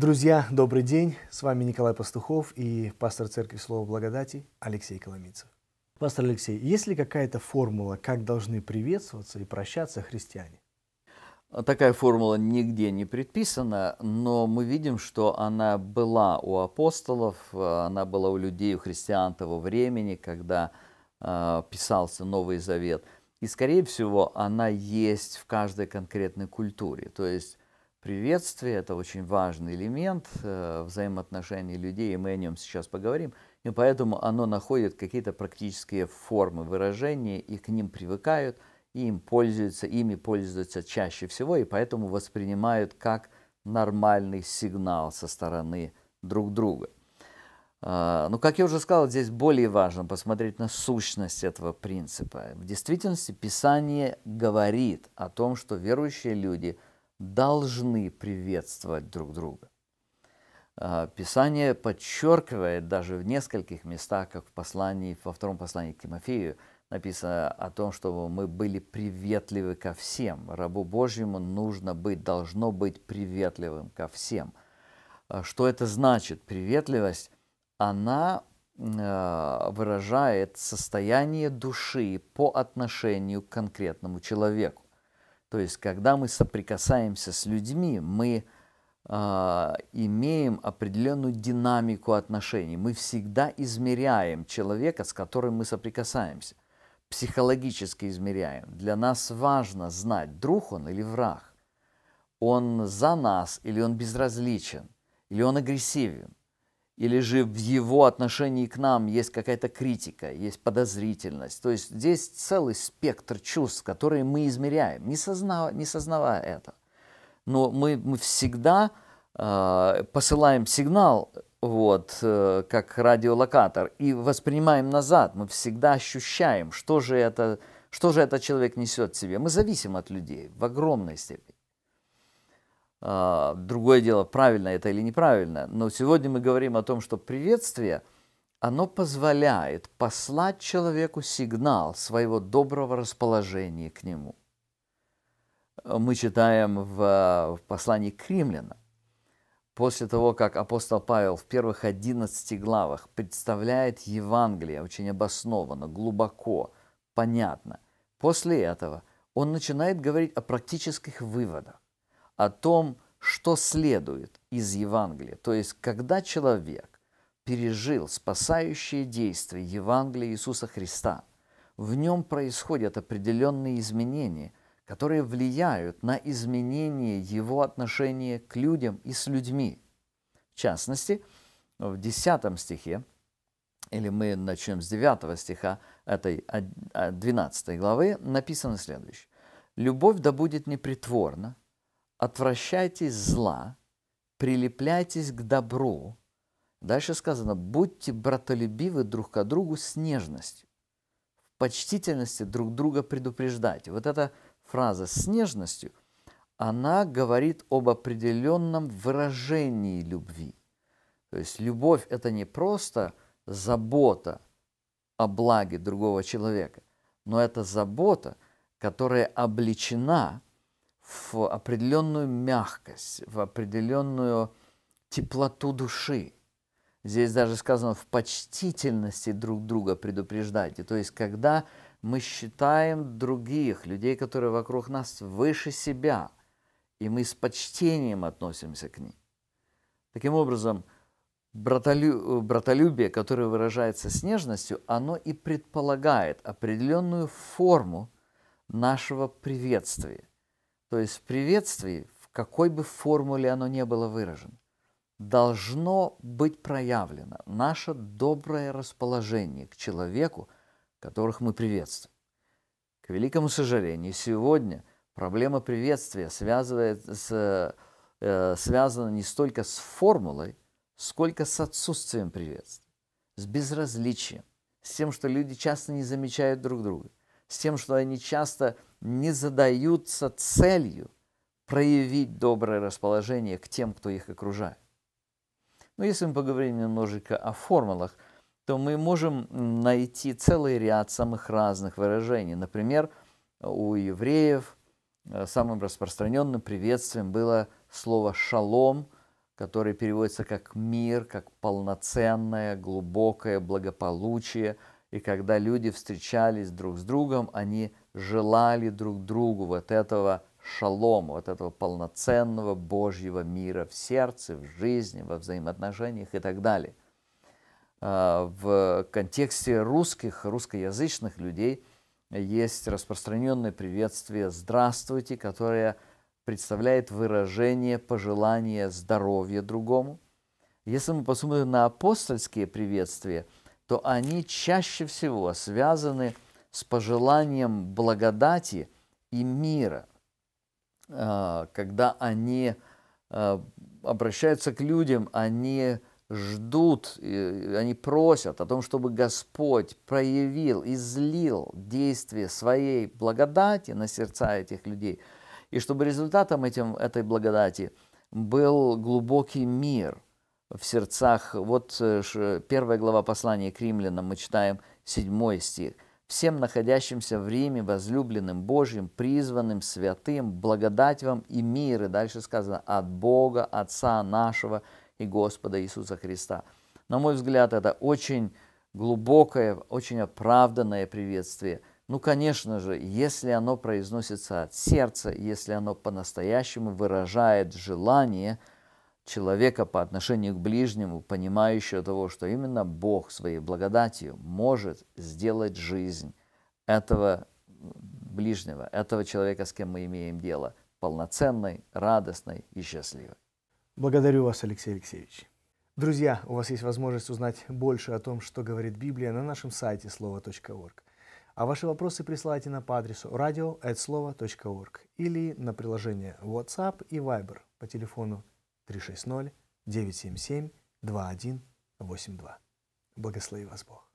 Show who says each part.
Speaker 1: Друзья, добрый день. С вами Николай Пастухов и пастор Церкви Слова Благодати Алексей Коломийцев. Пастор Алексей, есть ли какая-то формула, как должны приветствоваться и прощаться христиане? Такая формула нигде не предписана, но мы видим, что она была у апостолов, она была у людей, у христиан того времени, когда а, писался Новый Завет. И, скорее всего, она есть в каждой конкретной культуре. То есть Приветствие – это очень важный элемент э, взаимоотношений людей, и мы о нем сейчас поговорим. И поэтому оно находит какие-то практические формы выражения, и к ним привыкают, и им пользуются, ими пользуются чаще всего, и поэтому воспринимают как нормальный сигнал со стороны друг друга. Э, Но, ну, как я уже сказал, здесь более важно посмотреть на сущность этого принципа. В действительности Писание говорит о том, что верующие люди – должны приветствовать друг друга. А, Писание подчеркивает даже в нескольких местах, как в послании, во втором послании к Тимофею, написано о том, чтобы мы были приветливы ко всем. Рабу Божьему нужно быть, должно быть приветливым ко всем. А что это значит? Приветливость, она а, выражает состояние души по отношению к конкретному человеку. То есть, когда мы соприкасаемся с людьми, мы э, имеем определенную динамику отношений. Мы всегда измеряем человека, с которым мы соприкасаемся. Психологически измеряем. Для нас важно знать, друг он или враг. Он за нас или он безразличен, или он агрессивен или же в его отношении к нам есть какая-то критика, есть подозрительность. То есть здесь целый спектр чувств, которые мы измеряем, не, сознав, не сознавая это. Но мы, мы всегда э, посылаем сигнал, вот, э, как радиолокатор, и воспринимаем назад. Мы всегда ощущаем, что же это, что же этот человек несет в себе. Мы зависим от людей в огромной степени. А, другое дело, правильно это или неправильно. Но сегодня мы говорим о том, что приветствие, оно позволяет послать человеку сигнал своего доброго расположения к нему. Мы читаем в, в послании к римлянам, после того, как апостол Павел в первых 11 главах представляет Евангелие очень обоснованно, глубоко, понятно, после этого он начинает говорить о практических выводах о том, что следует из Евангелия. То есть, когда человек пережил спасающие действия Евангелия Иисуса Христа, в нем происходят определенные изменения, которые влияют на изменение его отношения к людям и с людьми. В частности, в 10 стихе, или мы начнем с 9 стиха этой 12 а, главы, написано следующее. «Любовь да будет непритворна, отвращайтесь зла, прилепляйтесь к добру. Дальше сказано, будьте братолюбивы друг к другу с нежностью, в почтительности друг друга предупреждайте. Вот эта фраза «с нежностью», она говорит об определенном выражении любви. То есть любовь – это не просто забота о благе другого человека, но это забота, которая обличена – в определенную мягкость, в определенную теплоту души. Здесь даже сказано в почтительности друг друга предупреждайте. То есть, когда мы считаем других, людей, которые вокруг нас выше себя, и мы с почтением относимся к ним. Таким образом, братолю... братолюбие, которое выражается с нежностью, оно и предполагает определенную форму нашего приветствия. То есть приветствие в какой бы формуле оно ни было выражено, должно быть проявлено наше доброе расположение к человеку, которых мы приветствуем. К великому сожалению, сегодня проблема приветствия связывает с, э, связана не столько с формулой, сколько с отсутствием приветствия, с безразличием, с тем, что люди часто не замечают друг друга, с тем, что они часто не задаются целью проявить доброе расположение к тем, кто их окружает. Но если мы поговорим немножечко о формулах, то мы можем найти целый ряд самых разных выражений. Например, у евреев э, самым распространенным приветствием было слово «шалом», которое переводится как «мир», как «полноценное», «глубокое», «благополучие», и когда люди встречались друг с другом, они желали друг другу вот этого шалома, вот этого полноценного Божьего мира в сердце, в жизни, во взаимоотношениях и так далее. А, в контексте русских, русскоязычных людей есть распространенное приветствие «здравствуйте», которое представляет выражение пожелания здоровья другому. Если мы посмотрим на апостольские приветствия – то они чаще всего связаны с пожеланием благодати и мира, а, когда они а, обращаются к людям, они ждут, они просят о том, чтобы Господь проявил, излил действие своей благодати на сердца этих людей, и чтобы результатом этим, этой благодати был глубокий мир – в сердцах. Вот э, первая глава послания к римлянам, мы читаем седьмой стих. «Всем находящимся в Риме, возлюбленным Божьим, призванным, святым, благодать вам и мир». И дальше сказано «от Бога, Отца нашего и Господа Иисуса Христа». На мой взгляд, это очень глубокое, очень оправданное приветствие. Ну, конечно же, если оно произносится от сердца, если оно по-настоящему выражает желание – человека по отношению к ближнему, понимающего того, что именно Бог своей благодатью может сделать жизнь этого ближнего, этого человека, с кем мы имеем дело, полноценной, радостной и счастливой. Благодарю вас, Алексей Алексеевич. Друзья, у вас есть возможность узнать больше о том, что говорит Библия на нашем сайте слово.орг. А ваши вопросы присылайте на по адресу radio.слово.орг или на приложение WhatsApp и Viber по телефону 360 977 2182. Благослови вас Бог.